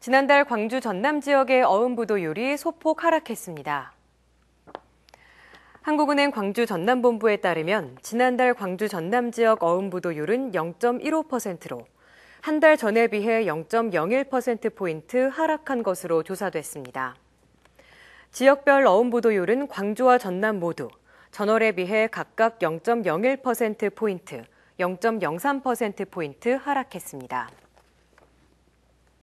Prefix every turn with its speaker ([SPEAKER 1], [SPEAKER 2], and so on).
[SPEAKER 1] 지난달 광주 전남 지역의 어음부도율이 소폭 하락했습니다. 한국은행 광주 전남본부에 따르면 지난달 광주 전남 지역 어음부도율은 0.15%로 한 달 전에 비해 0.01%포인트 하락한 것으로 조사됐습니다. 지역별 어음부도율은 광주와 전남 모두 전월에 비해 각각 0.01%포인트, 0.03%포인트 하락했습니다.